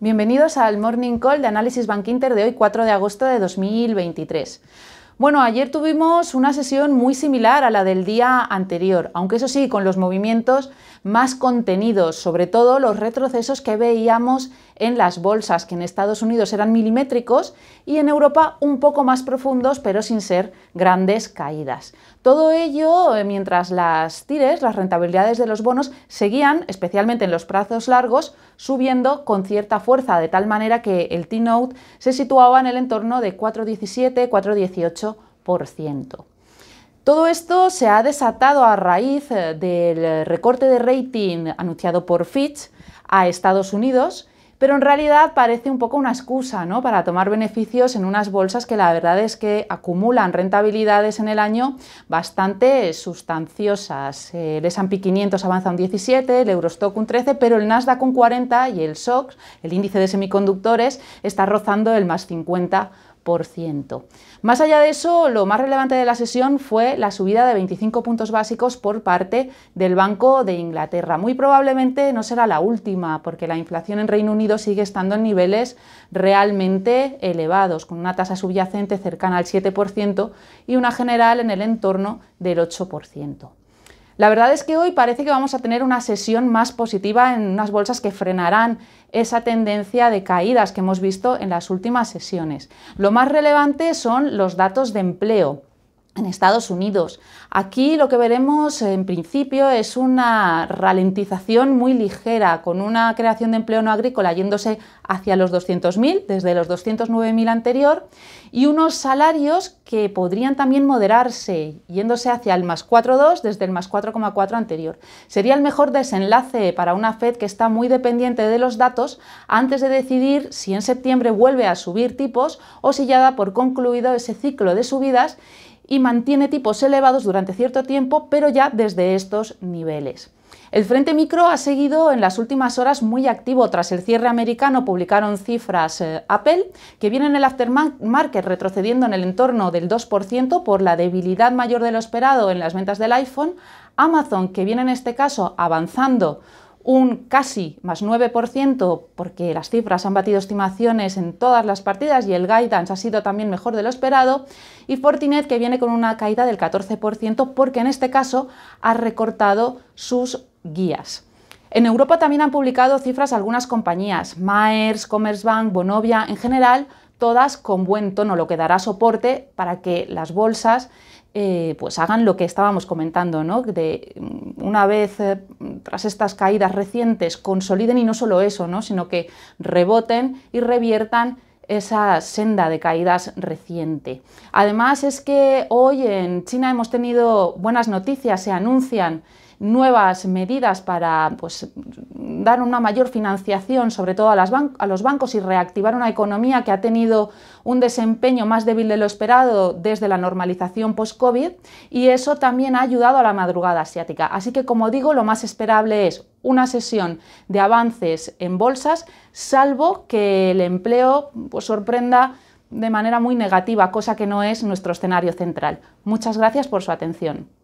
Bienvenidos al Morning Call de Análisis Bank Inter de hoy 4 de agosto de 2023. Bueno, ayer tuvimos una sesión muy similar a la del día anterior, aunque eso sí, con los movimientos más contenidos, sobre todo los retrocesos que veíamos en las bolsas, que en Estados Unidos eran milimétricos y en Europa un poco más profundos, pero sin ser grandes caídas. Todo ello eh, mientras las tires, las rentabilidades de los bonos, seguían, especialmente en los plazos largos, subiendo con cierta fuerza, de tal manera que el T-Note se situaba en el entorno de 4,17, 4,18 todo esto se ha desatado a raíz eh, del recorte de rating anunciado por Fitch a Estados Unidos, pero en realidad parece un poco una excusa ¿no? para tomar beneficios en unas bolsas que la verdad es que acumulan rentabilidades en el año bastante sustanciosas. El S&P 500 avanza un 17, el Eurostock un 13, pero el Nasdaq un 40 y el SOX, el índice de semiconductores, está rozando el más 50 más allá de eso, lo más relevante de la sesión fue la subida de 25 puntos básicos por parte del Banco de Inglaterra. Muy probablemente no será la última, porque la inflación en Reino Unido sigue estando en niveles realmente elevados, con una tasa subyacente cercana al 7% y una general en el entorno del 8%. La verdad es que hoy parece que vamos a tener una sesión más positiva en unas bolsas que frenarán esa tendencia de caídas que hemos visto en las últimas sesiones. Lo más relevante son los datos de empleo en Estados Unidos. Aquí lo que veremos en principio es una ralentización muy ligera, con una creación de empleo no agrícola yéndose hacia los 200.000, desde los 209.000 anterior, y unos salarios que podrían también moderarse, yéndose hacia el más 4,2 desde el más 4,4 anterior. Sería el mejor desenlace para una Fed que está muy dependiente de los datos antes de decidir si en septiembre vuelve a subir tipos o si ya da por concluido ese ciclo de subidas y mantiene tipos elevados durante cierto tiempo, pero ya desde estos niveles. El Frente Micro ha seguido en las últimas horas muy activo. Tras el cierre americano publicaron cifras eh, Apple, que viene en el aftermarket retrocediendo en el entorno del 2% por la debilidad mayor de lo esperado en las ventas del iPhone. Amazon, que viene en este caso avanzando un casi más 9%, porque las cifras han batido estimaciones en todas las partidas y el guidance ha sido también mejor de lo esperado, y Fortinet que viene con una caída del 14%, porque en este caso ha recortado sus guías. En Europa también han publicado cifras algunas compañías, Maers, Commerzbank, Bonovia, en general, todas con buen tono, lo que dará soporte para que las bolsas eh, pues hagan lo que estábamos comentando, ¿no? De mm, una vez eh, tras estas caídas recientes consoliden y no solo eso, ¿no? Sino que reboten y reviertan esa senda de caídas reciente. Además es que hoy en China hemos tenido buenas noticias, se anuncian nuevas medidas para pues, dar una mayor financiación, sobre todo a, los bancos, y reactivar una economía que ha tenido un desempeño más débil de lo esperado desde la normalización post-COVID, y eso también ha ayudado a la madrugada asiática. Así que, como digo, lo más esperable es una sesión de avances en bolsas, salvo que el empleo pues, sorprenda de manera muy negativa, cosa que no es nuestro escenario central. Muchas gracias por su atención.